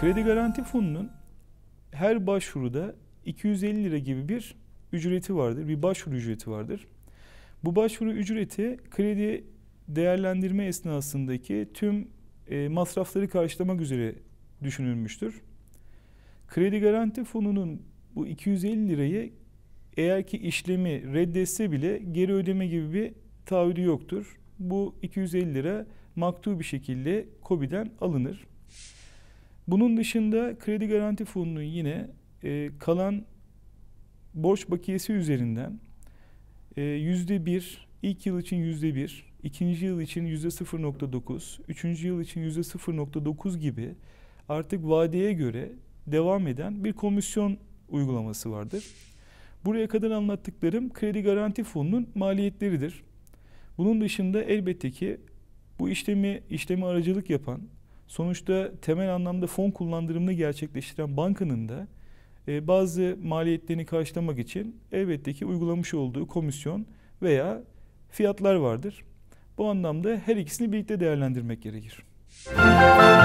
Kredi Garanti Fonu'nun her başvuruda 250 lira gibi bir ücreti vardır. Bir başvuru ücreti vardır. Bu başvuru ücreti kredi değerlendirme esnasındaki tüm e, masrafları karşılamak üzere düşünülmüştür. Kredi Garanti Fonu'nun bu 250 lirayı eğer ki işlemi reddetse bile geri ödeme gibi bir taahhüdü yoktur. Bu 250 lira maktu bir şekilde COBİ'den alınır. Bunun dışında kredi garanti fonunun yine e, kalan borç bakiyesi üzerinden e, yüzde bir, ilk yıl için yüzde bir, ikinci yıl için yüzde 0.9, üçüncü yıl için yüzde 0.9 gibi artık vadeye göre devam eden bir komisyon uygulaması vardır. Buraya kadar anlattıklarım kredi garanti fonunun maliyetleridir. Bunun dışında elbette ki bu işlemi işlemi aracılık yapan sonuçta temel anlamda fon kullandırımını gerçekleştiren bankanın da e, bazı maliyetlerini karşılamak için elbette ki uygulamış olduğu komisyon veya fiyatlar vardır. Bu anlamda her ikisini birlikte değerlendirmek gerekir. Müzik